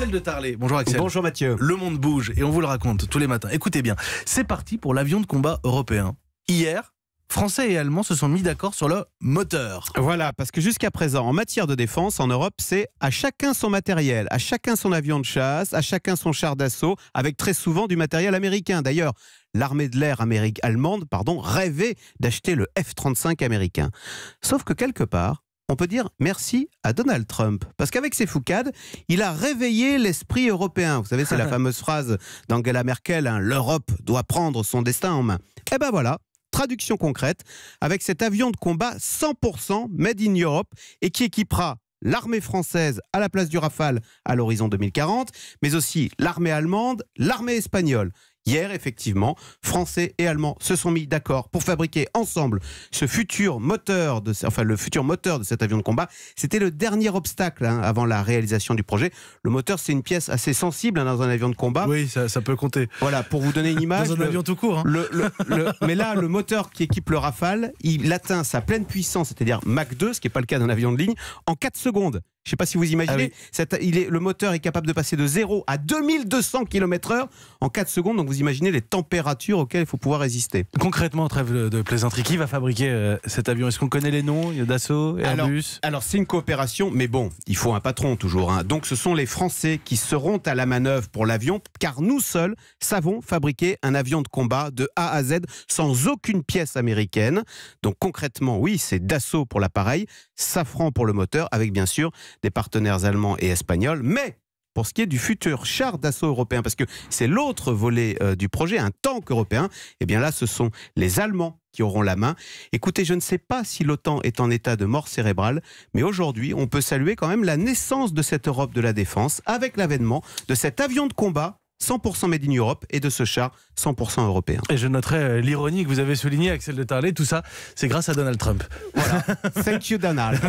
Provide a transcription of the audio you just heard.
Axel de Tarlet. Bonjour Axel. Bonjour Mathieu. Le monde bouge et on vous le raconte tous les matins. Écoutez bien, c'est parti pour l'avion de combat européen. Hier, Français et Allemands se sont mis d'accord sur le moteur. Voilà, parce que jusqu'à présent, en matière de défense, en Europe, c'est à chacun son matériel, à chacun son avion de chasse, à chacun son char d'assaut, avec très souvent du matériel américain. D'ailleurs, l'armée de l'air allemande pardon, rêvait d'acheter le F-35 américain. Sauf que quelque part, on peut dire merci à Donald Trump. Parce qu'avec ses foucades, il a réveillé l'esprit européen. Vous savez, c'est la fameuse phrase d'Angela Merkel, hein, l'Europe doit prendre son destin en main. Eh ben voilà, traduction concrète, avec cet avion de combat 100% made in Europe et qui équipera l'armée française à la place du Rafale à l'horizon 2040, mais aussi l'armée allemande, l'armée espagnole. Hier, effectivement, Français et Allemands se sont mis d'accord pour fabriquer ensemble ce futur moteur de, enfin, le futur moteur de cet avion de combat. C'était le dernier obstacle hein, avant la réalisation du projet. Le moteur, c'est une pièce assez sensible hein, dans un avion de combat. Oui, ça, peut compter. Voilà, pour vous donner une image. dans un avion tout court. Hein. mais là, le moteur qui équipe le Rafale, il atteint sa pleine puissance, c'est-à-dire Mach 2, ce qui n'est pas le cas d'un avion de ligne, en 4 secondes. Je ne sais pas si vous imaginez. Ah cette, le moteur est capable de passer de 0 à 2200 km/h en 4 secondes. Donc vous imaginez les températures auxquelles il faut pouvoir résister. Concrètement, trêve de plaisanterie, qui va fabriquer euh, cet avion Est-ce qu'on connaît les noms Il y a Dassault, Airbus Alors, alors c'est une coopération, mais bon, il faut un patron toujours. Hein. Donc ce sont les Français qui seront à la manœuvre pour l'avion, car nous seuls savons fabriquer un avion de combat de A à Z sans aucune pièce américaine. Donc concrètement, oui, c'est Dassault pour l'appareil, Safran pour le moteur, avec bien sûr des partenaires allemands et espagnols. Mais pour ce qui est du futur char d'assaut européen, parce que c'est l'autre volet euh, du projet, un tank européen, eh bien là, ce sont les Allemands qui auront la main. Écoutez, je ne sais pas si l'OTAN est en état de mort cérébrale, mais aujourd'hui, on peut saluer quand même la naissance de cette Europe de la défense avec l'avènement de cet avion de combat 100% Made in Europe et de ce char 100% européen. Et je noterai euh, l'ironie que vous avez soulignée, Axel de Tarlet, tout ça, c'est grâce à Donald Trump. Voilà. Thank you, Donald.